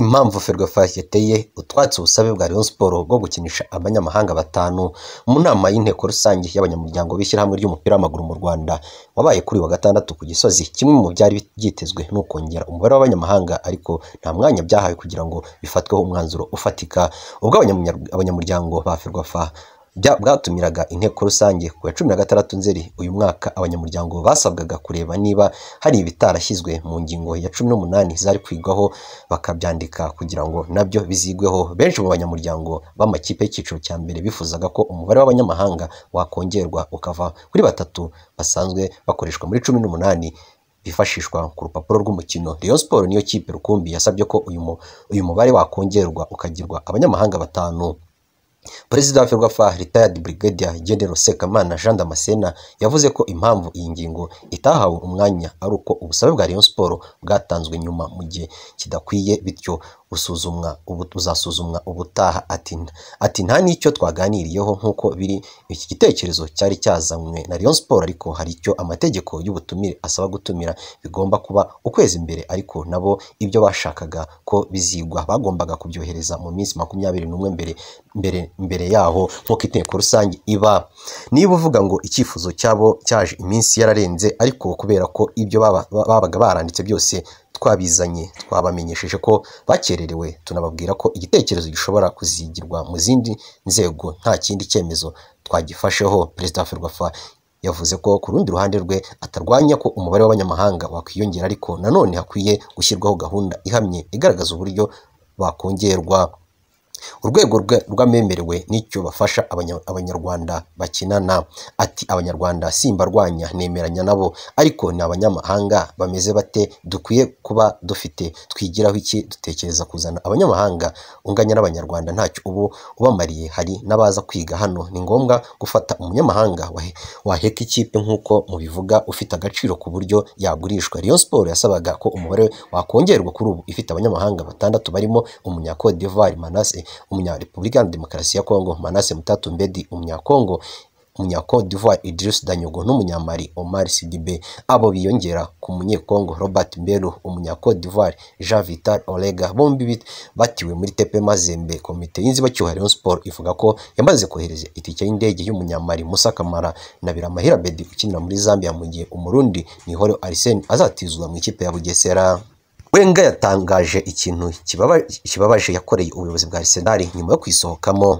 Impamvu Ferwafa yateye utwatsi ubusabe bwa Rayon Sports bwo gukinisha abanyamahanga batanu mu nama y'inteko rusange y'abanyamuryango b'ishyirahamwe ry'umupira w'amaguru mu Rwanda wabaye kuri wa gatandatu ku Gisozi kimwe mu byari byitezwe ni ukongera umubare w'abanyamahanga ariko nta mwanya byahawe kugira ngo bifatweho umwanzuro ufatika ubwo abanyamuryango ba Ferwafa bwatumiraga inteko rusange ku ya cumi na gatandatu nzeri uyu mwaka abanyamuryango basabwaga kureba niba hari ibitarashyizwe mu ngingo ya cumi n'umunani zari kwigwaho bakabyandika kugira ngo nabyo bizigweho benshi mu banyamuryango b'amakipe y'icyiciro cya mbere bifuzaga ko umubare w'abanyamahanga wakongerwa ukava kuri batatu basanzwe bakoreshwa muri cumi n'umunani bifashishwa ku rupapuro rw'umukino Rayon Sport niyo kipe rukumbi yasabye ko uyu mubare wakongerwa ukagirwa abanyamahanga batanu perezida wa ferwafa ritayadi burigadiya genero sekamana jean damascena yavuze ko impamvu iyi ngingo itahawe umwanya ari uko ubusabe bwa rayon siporo bwatanzwe nyuma mu gihe kidakwiye bityo usuzumwa uzasuzumwa ubutaha ati nta n'icyo twaganiriyeho nk'uko biri iki gitekerezo cyari cyazanywe na Rayon Sport ariko hari icyo amategeko y'ubutumire asaba gutumira bigomba kuba ukwezi imbere ariko nabo ibyo bashakaga ko bizigwa bagombaga kubyohereza mu minsi makumyabiri n'umwe mbere mbere mbere yaho nk'uko inteko rusange iba niba uvuga ngo icyifuzo cyabo cyaje iminsi yararenze ariko kubera ko ibyo babaga baranditse byose twabizanye twabamenyesheje ko bakererewe tunababwira ko igitekerezo gishobora kuzigirwa mu zindi nzego nta kindi cyemezo twagifasheho perezida wa ferwafa yavuze ko ku rundi ruhande rwe atarwanya ko umubare w'abanyamahanga wakwiyongera ariko nanone hakwiye gushyirwaho gahunda ihamye igaragaza uburyo bakongerwa urwego rw'abemerewe n'icyo bafasha abanyarwanda bakinana ati abanyarwanda simbarwanya nemeranya nabo ariko ni abanyamahanga bameze bate dukwiye kuba dufite twigiraho iki dutekereza kuzana abanyamahanga unganya n'abanyarwanda ntacyo ubu ubamariye hari n'abaza kwiga hano ni ngombwa gufata umunyamahanga waheka ikipe nk'uko mubivuga ufite agaciro ku buryo yagurishwa Rayon Sport yasabaga ko umubare wakongerwa kuri ubu ifite abanyamahanga batandatu barimo umunya Manase Umunya-Repubulika ya Demokarasi ya Kongo Manase Mutatu Mbedi, Umunyakongo, congo Umunya-Cote d'Ivoire Danyogo n'Umunyamali Omar Sidibe. Abo biyongera ku Munyekongo congo Robert Mbelu, Umunya-Cote Jean Vital Olega, bombi batiwe muri Tepe Mazembe. Komite y'inzibacyuho ya Rayon Sports ivuga ko yamaze kohereza itike y'indege y'Umunyamali Musa Kamara na Biramahira Bedi ukinira muri Zambia, mu gihe Umurundi Nihorio Arsene azatizwa mu ikipe ya Bugesera. wenga yatangaje ikintu kibabaje yakoreye ubuyobozi bwa arisenali nyuma yo kuyisohokamo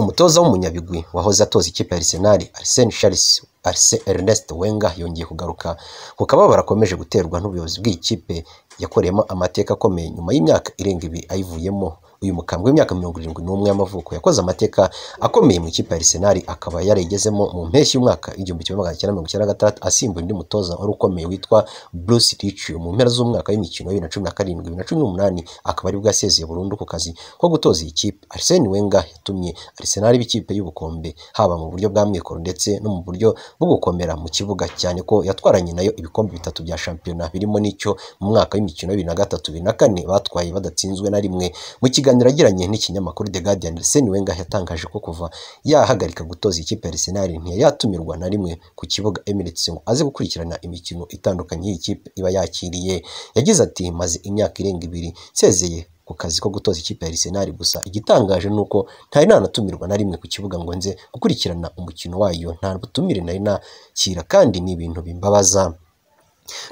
umutoza w'umunyabigwi wahoze atoza ikipe ya arisenali arisene sharisi arise ernest wenga yongeye kugaruka ku kababaro akomeje guterwa n'ubuyobozi bw'iyi kipe yakoreyemo amateka akomeye nyuma y'imyaka irenga ibiri ayivuyemo uyu mukambwe w'imyaka mirongo irindwi n'umwe y'amavuko yakoze amateka akomeye mu ikipe ya Arsenal akaba yarayigezemo mu mpeshyi y'umwaka igihumbi kimwe magana cyenda mirongo icyenda na gatandatu asimbuye undi mutoza wari ukomeye witwa Bruce Ritchie mu mpera z'umwaka w'imikino bibiri na cumi na karindwi bibiri na cumi n'umunani akaba aribwo yasezeye burundu ku kazi ko gutoza iyi kipe Arsene Wenger yatumye Arsenal iba y'ubukombe haba mu buryo bwa mwikoro ndetse no mu buryo bwo gukomera mu kibuga cyane ko yatwaranye nayo ibikombe bitatu bya shampiyona birimo n'icyo mu mwaka w'imikino bibiri na gatatu bibiri na kane batwaye badatsinzwe na rimwe mu kiganiro yagiranye n'ikinyamakuru The Guardian Arsene Wenger yatangaje ko kuva yahagarika gutoza ikipe Arsenal ntiyari yatumirwa na rimwe ku kibuga Emirates ngo aze gukurikirana imikino itandukanye y'iyi iba yakiriye yagize ati maze imyaka irenga ibiri nsezeye ku kazi ko gutoza ikipe ya Arsenal gusa igitangaje ni uko ntari nanatumirwa na rimwe ku kibuga ngo nze gukurikirana umukino wayo nta butumire nari nakira kandi ni ibintu bimbabaza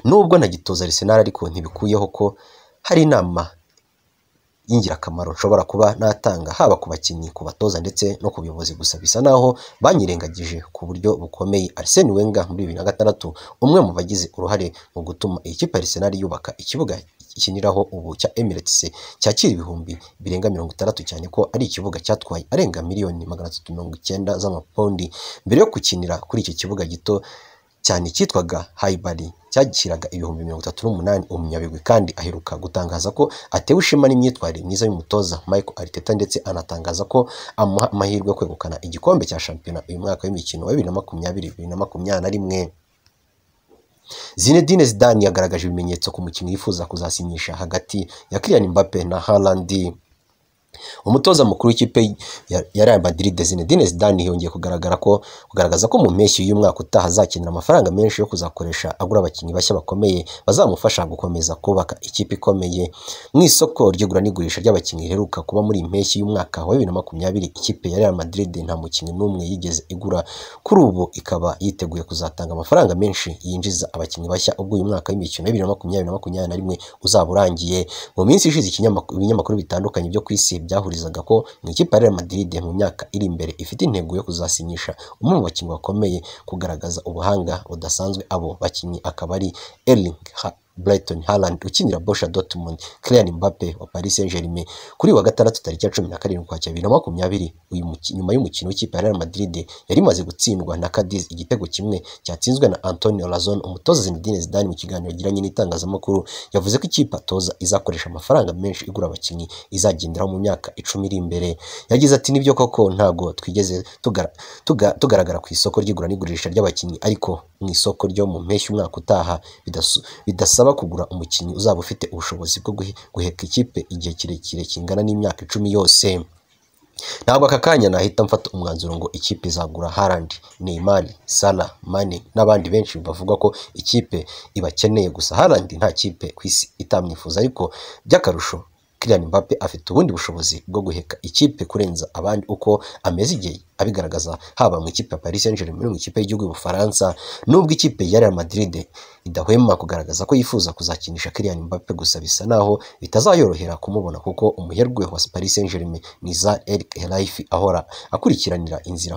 nubwo ntagitoza Arsenal ariko ntibikuyeho ko hari inama y'ingirakamaro nshobora kuba natanga haba ku bakinnyi, ku batoza ndetse no ku buyobozi gusa bisa naho banyirengagije ku buryo bukomeye. Arsene Wenger muri bibiri na gatandatu umwe mu bagize uruhare mu gutuma iyi kipe Arsenal yubaka ikibuga ikiniraho ubu cya Emirates cyakira ibihumbi birenga mirongo itandatu cyane ko ari ikibuga cyatwaye arenga miliyoni magana atatu mirongo icyenda zamapondi mbere yo gukinira kuri iki kibuga gito cyane cyitwaga Haibari cyakiraga ibihumbi mirongo itatu n'umunani umunyabigwi kandi aheruka gutangaza ko atewe ishema n'imyitwarire myiza y'umutoza Michael Arteta ndetse anatangaza ko amuha amahirwe yo kwegukana igikombe cya shampiyona uyu mwaka w'imikino wa bibiri na makumyabiri bibiri na makumyabiri na rimwe Zinedine Zidane yagaragaje ibimenyetso ku mukino yifuza kuzasinyisha hagati ya Kylian Mbappe na Haaland umutoza mukuru w'ikipe ya Real Madrid Zinedine Zidane yongeye kugaragara ko kugaragaza ko mu mpeshyi y'uyu mwaka utaha azakenera amafaranga menshi yo kuzakoresha agura abakinnyi bashya bakomeye bazamufasha gukomeza kubaka ikipe ikomeye mu isoko ry'igura n'igurisha ry'abakinnyi riheruka kuba muri iyi mpeshyi y'umwaka wa bibiri na makumyabiri ikipe ya Real Madrid nta mukinnyi n'umwe yigeze igura kuri ubu ikaba yiteguye kuzatanga amafaranga menshi yinjiza abakinnyi bashya ubwo uyu mwaka w'imikino bibiri na makumyabiri na makumyabiri na rimwe uzaba urangiye mu minsi ishize ibinyamakuru bitandukanye byo ku isi byahurizaga ko mu ikipe ya Real Madrid mu myaka iri imbere ifite intego yo kuzasinyisha umwe mu bakinnyi bakomeye kugaragaza ubuhanga budasanzwe abo bakinnyi akaba ari Erling Brighton Haaland ukinira Borussia Dortmund Kylian Mbappe wa Paris Saint-Germain kuri wa gatandatu tariki ya cumi na karindwi kwa bibiri na makumyabiri uyu nyuma y'umukino w'ikipe ya Real Madrid yari imaze gutsindwa na Cadiz igitego kimwe cyatsinzwe na Antonio Razon umutoza Zinedine Zidane mu kiganiro yagiranye n'itangazamakuru yavuze ko ikipe atoza izakoresha amafaranga menshi igura abakinnyi izagenderaho mu myaka icumi iri imbere yagize ati nibyo koko ntabwo twigeze tugaragara ku isoko ry'igura n'igurisha ry'abakinnyi ariko mu isoko ryo mu mpeshyi umwaka utaha bidasaba bisaba kugura umukinnyi uzaba ufite ubushobozi bwo guheka ikipe igihe kirekire kingana n'imyaka icumi yose ntabwo aka kanya nahita mfata umwanzuro ngo ikipe izagura harandi neymar sana mane n'abandi benshi bavuga ko ikipe ibakeneye gusa harandi nta kipe ku isi itamwifuza ariko by'akarusho Kylian Mbappe afite ubundi bushobozi bwo guheka ikipe kurenza abandi uko ameze igihe abigaragaza haba mu ikipe ya Paris Saint-Germain mu ikipe y'igihugu y'Ubufaransa nubwo ikipe ya Real Madrid idahwema kugaragaza ko yifuza kuzakinisha Kylian Mbappe gusa bisa naho bitazayorohera kumubona kuko umuherwe wa Paris Saint-Germain ni za Eric Helife ahora akurikiranira inzira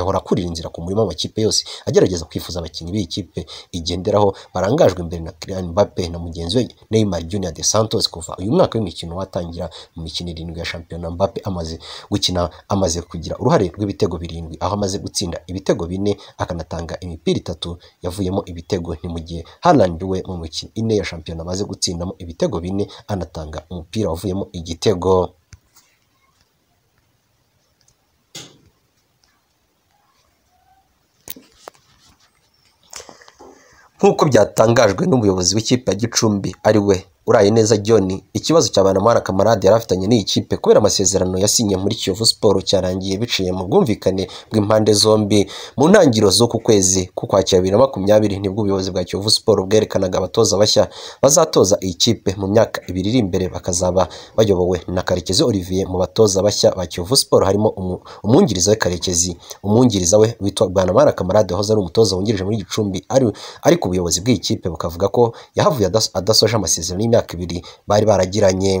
ahora akurira inzira ku murima w'amakipe yose agerageza kwifuza abakinnyi b'iyi kipe igenderaho barangajwe imbere na Kylian Mbappe na mugenzi we Neymar Junior de Santos kuva uyu mwaka w'imikino wa azatangira mu mikino irindwi ya shampiyona Mbappe amaze gukina amaze kugira uruhare rw'ibitego birindwi aho amaze gutsinda ibitego bine akanatanga imipira itatu yavuyemo ibitego ni mu gihe Haaland mu mikino ine ya shampiyona amaze gutsindamo ibitego bine anatanga umupira wavuyemo igitego nk'uko byatangajwe n'umuyobozi w'ikipe ya Gicumbi ari we uraye neza John ikibazo cya Banamara Kamarade yari afitanye n'iyi kipe kubera amasezerano yasinye muri Kiyovu Sport cyarangiye biciye mu bwumvikane bw'impande zombi mu ntangiro z'uku kwezi k'Ukwakira bibiri na makumyabiri nibwo ubuyobozi bwa Kiyovu Sport bwerekanaga abatoza bashya bazatoza iyi kipe mu myaka ibiri iri imbere bakazaba bayobowe na Karekezi Olivier mu batoza bashya ba Kiyovu Sport harimo umwungiriza we Karekezi umwungiriza we witwa Banamara Kamarade wahoze ari umutoza wungirije muri Gicumbi ari ariko ubuyobozi bw'iyi kipe bukavuga ko yahavuye adasoje amasezerano y'imyaka imyaka ibiri bari baragiranye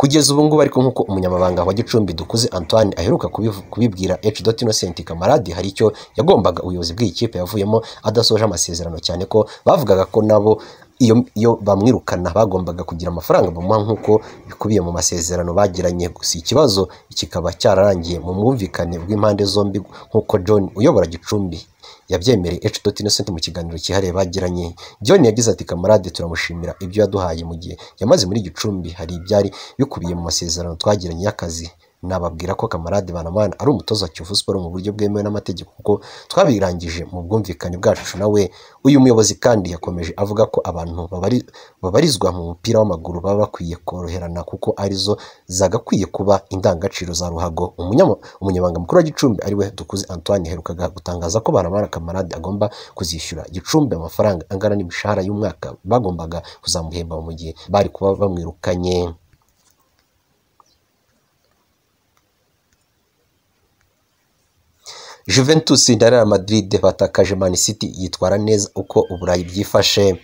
kugeza ubu ngubu ariko nk'uko umunyamabanga wa gicumbi dukuze antoine aheruka kubibwira H. Innocent kamarade hari icyo yagombaga ubuyobozi bw'iyi kipe yavuyemo adasoje amasezerano cyane ko bavugaga ko nabo iyo bamwirukana bagombaga kugira amafaranga bamuha nk'uko bikubiye mu masezerano bagiranye gusa ikibazo kikaba cyararangiye mu mwumvikane bw'impande zombi nk'uko John uyobora gicumbi yabyemereye ecdoti Innocent mu kiganiro cyihariye bagiranye John yagize ati kamarade turamushimira ibyo yaduhaye mu gihe yamaze muri gicumbi hari ibyari bikubiye mu masezerano twagiranye y'akazi nababwira ko kamarade banamana ari umutoza Kivu Sport mu buryo bwemewe n'amategeko kuko twabirangije mu bwumvikane bwacu nawe uyu muyobozi kandi yakomeje avuga ko abantu babarizwa mu mupira w'amaguru baba bakwiye koroherana kuko arizo zagakwiye kuba indangagaciro za ruhago umunyamabanga mukuru wa Gicumbi ariwe Dukuze Antoine herukaga gutangaza ko banamana kamarade agomba kuzishyura Gicumbi amafaranga angana n'imishahara y'umwaka bagombaga kuzamuhemba mu gihe bari kuba bamwirukanye Juventus na Real Madrid batakaje Man City yitwara neza uko Uburayi byifashe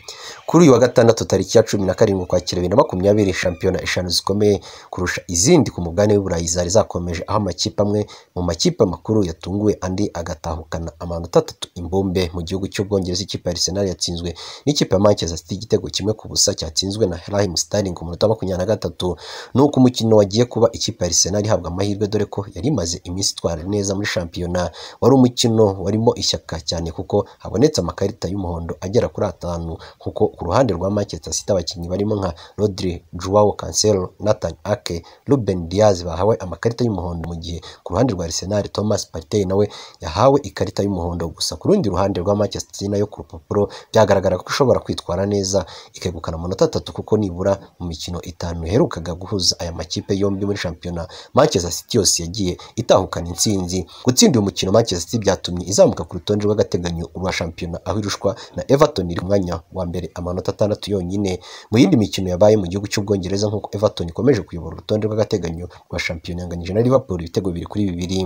kuri uyu wa gatandatu tariki ya cumi na karindwi ukwakira bibiri na makumyabiri shampiyona eshanu zikomeye kurusha izindi ku mugabane w'Uburayi zari zakomeje aho amakipe amwe mu makipe makuru yatunguwe andi agatahukana amanota atatu imbumbe mu gihugu cy'Ubwongereza ikipe ya Arsenal yatsinzwe n'ikipe ya Manchester City igitego kimwe ku busa cyatsinzwe na Raheem Sterling ku munota makumyabiri na gatatu nuko umukino wagiye kuba ikipe ya Arsenal ihabwa amahirwe dore ko yari imaze iminsi itwara neza muri shampiyona wari umukino warimo ishyaka cyane kuko habonetse amakarita y'umuhondo agera kuri atanu kuko ku ruhande rwa Manchester City abakinnyi barimo nka Rodri, Joao Cancelo, Nathan Ake, Ruben Diaz bahawe amakarita y'umuhondo mu gihe ku ruhande rwa Arsenal Thomas Partey nawe yahawe ikarita y'umuhondo gusa ku rundi ruhande rwa Manchester City nayo ku rupapuro byagaragara ko ishobora kwitwara neza ikegukana amanota atatu kuko nibura mu mikino itanu iherukaga guhuza aya makipe yombi muri shampiyona Manchester City yose yagiye itahukana intsinzi gutsinda uyu mukino Manchester City byatumye izamuka ku rutonde rw'agateganyo rwa shampiyona aho irushwa na Everton iri ku mwanya wa mbere amanota atandatu yonyine mu yindi mikino yabaye mu gihugu cy'Ubwongereza nk'uko Everton ikomeje kuyobora urutonde rw'agateganyo rwa shampiyona yanganyije na Liverpool ibitego bibiri kuri bibiri.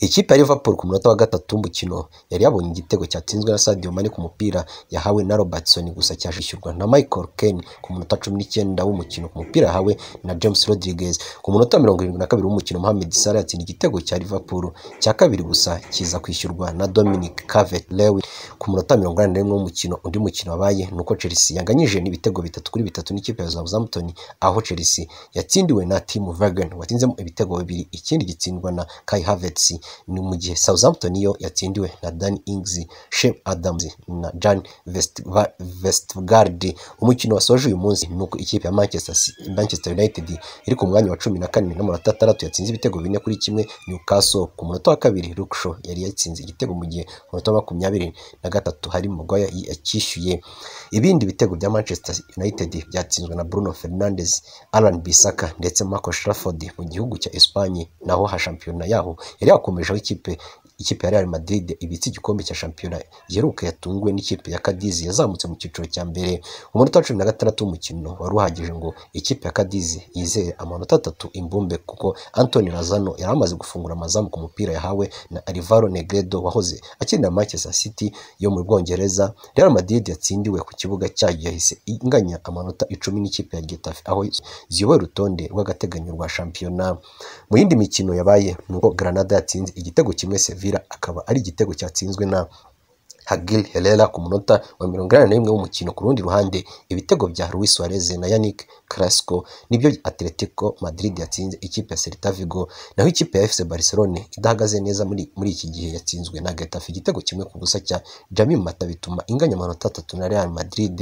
Ikipe ya Liverpool ku munota wa gatatu w'umukino yari yabonye igitego cyatsinzwe na Sadio Mane ku mupira yahawe na Robertson gusa cyishyurwa na Michael Kane ku munota cumi n'icyenda w'umukino ku mupira yahawe na James Rodriguez. Ku munota mirongo irindwi na kabiri w'umukino Mohamed Salah yatsinda igitego cya Liverpool cya kabiri gusa kiza kwishyurwa na Dominic Calvert-Lewin. Ku munota mirongo inani n'umwe w'umukino undi mukino wabaye ni uko Chelsea yanganyije n'ibitego bitatu kuri bitatu n'ikipe ya Southampton aho Chelsea yatsindiwe na Tim Werner watsinzemo ibitego bibiri ikindi gitsindwa na Kai Havertz Chelsea ni mu gihe Southampton yo yatsindiwe na Dan Ings Shep Adams na Jan Vestergaard umukino wasoje uyu munsi ni uko ikipe ya Manchester United iri ku mwanya wa cumi na karindwi n'amanota atandatu yatsinze ibitego bine kuri kimwe Newcastle ku munota wa kabiri Luke yari yatsinze igitego mu gihe ku munota wa makumyabiri na gatatu hari Maguire yakishyuye ibindi bitego bya Manchester United byatsinzwe na Bruno Fernandes Alan Bisaka ndetse Marco Rashford mu gihugu cya Espagne naho ha shampiyona yaho yari yakomeje aho ikipe ikipe ya Real Madrid ibitse igikombe cya shampiyona giheruka yatunguwe n'ikipe ya Cadiz yazamutse mu cyiciro cya mbere umunota wa cumi na gatandatu w'umukino wari uhagije ngo ikipe ya Cadiz yizeye amanota atatu imbumbe kuko Anthony Razano yari amaze gufungura amazamu ku mupira yahawe na Alvaro Negredo wahoze akinira Manchester City yo mu Bwongereza Real Madrid yatsindiwe ku kibuga cyayo yahise inganya amanota icumi n'ikipe ya Getafe aho ziyoboye urutonde rw'agateganyo rwa shampiyona mu yindi mikino yabaye nuko Granada yatsinze igitego kimwe Sevilla akaba ari igitego cyatsinzwe na Hagil Herrera ku munota wa mirongo inani n'imwe w'umukino ku rundi ruhande ibitego bya Luis Suarez na Yannick karasiko nibyo atletico Madrid yatsinze ikipe ya serita vigo naho ikipe ya efuse bariserone idahagaze neza muri iki gihe yatsinzwe na getafe igitego kimwe ku busa cya jamim mata bituma inganya amanota atatu na real Madrid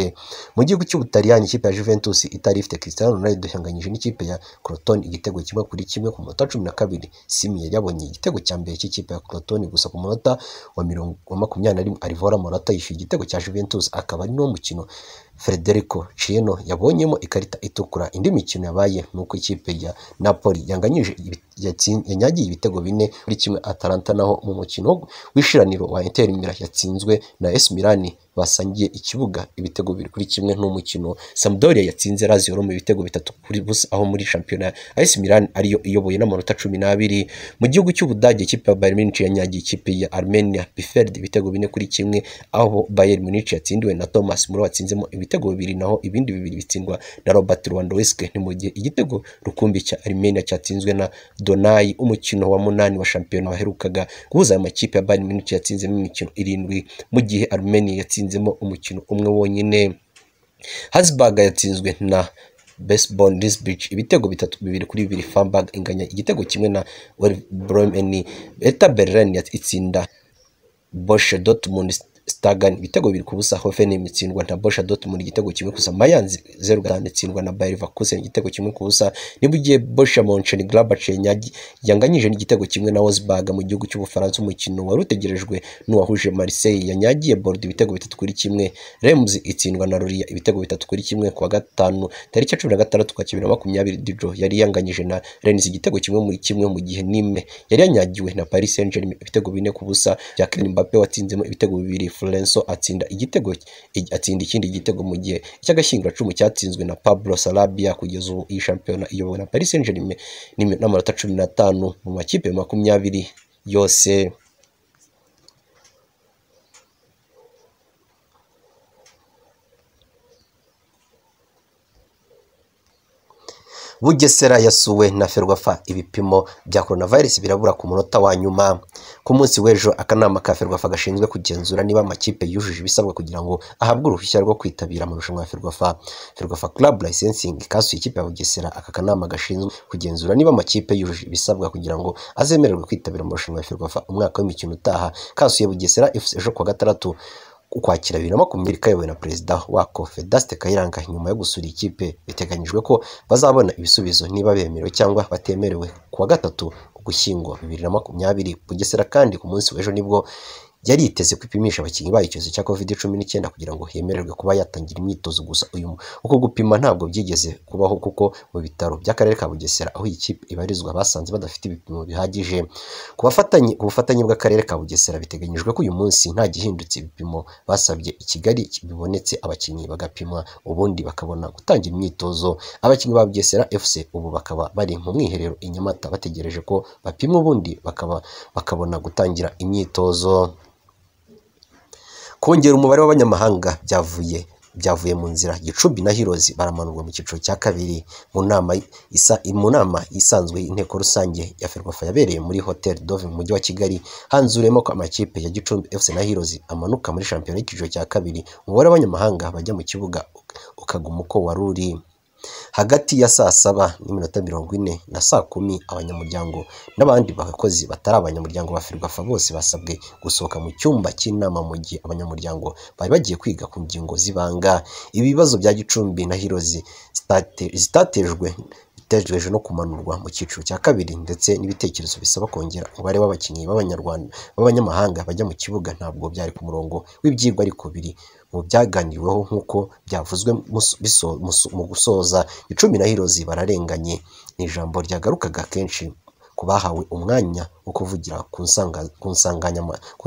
mu gihugu cy'ubutaliyani ikipe ya juventus itari ifite cristiano ronaldo ihanganyije n'ikipe ya Croton igitego kimwe kuri kimwe ku munota cumi na kabiri simiye yabonye igitego cya mbere cy'ikipe ya crotone gusa ku munota wa makumyabiri na rimwe arivora morata yishyuye igitego cya juventus akaba ari n'uwo mukino Federico Chieno yabonyemo ikarita itukura indi mikino yabaye nuko ikipe ya Napoli yanyagiye ibitego bine kuri kimwe Atalanta naho mu mukino w'ishiraniro wa Inter yatsinzwe na AS Milan basangiye ikibuga ibitego bibiri kuri kimwe n'umukino Sampdoria yatsinze Lazio Roma ibitego bitatu kuri busa aho muri shampiyona AS Milan ariyo iyoboye n'amanota cumi n'abiri mu gihugu cy'Ubudage ikipe ya Bayern Munich yanyagiye ikipe ya Armenia Bielefeld ibitego bine kuri kimwe aho Bayern Munich yatsindiwe na Thomas Müller watsinzemo ibitego bibiri naho ibindi bibiri bitsindwa na Robert Lewandowski ni mu gihe igitego rukumbi cya Armenia cyatsinzwe na Donai umukino wa munani wa shampiyona waherukaga guhuza amakipe ya Bayern Munich yatsinzemo imikino irindwi mu gihe Armenia yatsinze yatsinzemo umukino umwe wonyine hasibaga yatsinzwe na besiboni risibici ibitego bitatu bibiri kuri bibiri fambaga inganya igitego kimwe na weri boromeni eta bereni itsinda boshe dotimundi Stagani ibitego biri ku busa Hoffenheim itsindwa na Borussia Dortmund igitego kimwe gusa Mayans zeru gatanu itsindwa na Bayer Leverkusen igitego kimwe ku busa nibugiye Borussia Mönchengladbach yanganyije n'igitego kimwe na Wolfsburg mu gihugu cy'Ubufaransa umukino wari utegerejwe n'uwahuje Marseille yanyagiye Bordeaux ibitego bitatu kuri kimwe Reims itsindwa na Lorient ibitego bitatu kuri kimwe kuwa gatanu tariki ya cumi na gatandatu kwa bibiri na makumyabiri Dijon yari yanganyije na Rennes igitego kimwe muri kimwe mu gihe Nîmes yari yanyagiwe na Paris Saint-Germain ibitego bine ku busa Kylian Mbappe watsinzemo ibitego bibiri Lorenzo atsinda igitego atsinda ikindi gitego mu gihe icy'agashyinguracumu cyatsinzwe na Pablo Sarabia kugeza ubu iyi shampiyona iyobowe na Paris Saint Germain n'amanota cumi n'atanu mu makipe makumyabiri yose. bugesera yasuwe na ferwafa ibipimo bya coronavirus birabura ku munota wa nyuma ku munsi w'ejo akanama ka ferwafa gashinzwe kugenzura niba amakipe yujuje ibisabwa kugira ngo ahabwe uruhushya rwo kwitabira amarushanwa ya ferwafa ferwafa club licensing kasuye ikipe ya bugesera aka kanama gashinzwe kugenzura niba amakipe yujuje ibisabwa kugira ngo azemererwe kwitabira amarushanwa ya ferwafa umwaka w'imikino utaha kasuye bugesera fc ejo kuwa gatandatu ukwakira bibiri na makumyabiri kayobowe na perezida wa Confederaste Kayiranga nyuma yo gusura ikipe biteganyijwe ko bazabona ibisubizo niba bemerewe cyangwa batemerewe kuwa gatatu Ugushyingo bibiri na makumyabiri Bugesera kandi ku munsi w'ejo nibwo yari yiteze ko ipimisha abakinnyi bayo icyorezo cya covid cumi n'icyenda kugira ngo hemererwe kuba yatangira imyitozo gusa uyu uko gupima ntabwo byigeze kubaho kuko mu bitaro by'akarere ka bugesera aho iyi kipe ibarizwa basanze badafite ibipimo bihagije ku bufatanye bw'akarere ka bugesera biteganyijwe ko uyu munsi nta gihindutse ibipimo basabye i kigali bibonetse abakinnyi bagapimwa ubundi bakabona gutangira imyitozo abakinnyi ba bugesera fc ubu bakaba bari mu mwiherero i nyamata bategereje ko bapimwa ubundi bakaba bakabona gutangira imyitozo kongera umubare w'abanyamahanga byavuye byavuye mu nzira gicumbi na hirozi baramanurwa mu cyiciro cya kabiri mu nama isa mu nama isanzwe inteko rusange ya ferwafa yabereye muri hotel dove mu mujyi wa kigali hanzuriyemo ko amakipe ya gicumbi fc na hirozi amanuka muri shampiyona y'icyiciro cya kabiri umubare w'abanyamahanga bajya mu kibuga ukaguma uko wari uri hagati ya saa saba n'iminota mirongo ine na saa kumi abanyamuryango n'abandi bakozi batari abanyamuryango ba ferwafa bose basabwe gusohoka mu cyumba cy'inama mu gihe abanyamuryango bari bagiye kwiga ku ngingo z'ibanga ibibazo bya gicumbi na hirozi zitatejwe bitegereje no kumanurwa mu cyiciro cya kabiri ndetse n'ibitekerezo bisaba kongera umubare w'abakinnyi b'abanyarwanda b'abanyamahanga bajya mu kibuga ntabwo byari ku murongo w'ibyigwa ariko biri mu byaganiriweho nk'uko byavuzwe mu gusoza icumi na Heroes bararenganye ni ijambo ryagarukaga kenshi ku bahawe umwanya wo kuvugira ku nsanganyamatsiko.